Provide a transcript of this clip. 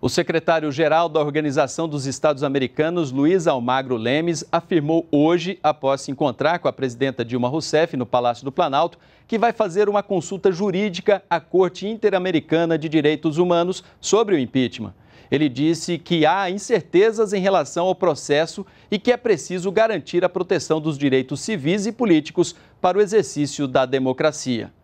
O secretário-geral da Organização dos Estados Americanos, Luiz Almagro Lemes, afirmou hoje, após se encontrar com a presidenta Dilma Rousseff no Palácio do Planalto, que vai fazer uma consulta jurídica à Corte Interamericana de Direitos Humanos sobre o impeachment. Ele disse que há incertezas em relação ao processo e que é preciso garantir a proteção dos direitos civis e políticos para o exercício da democracia.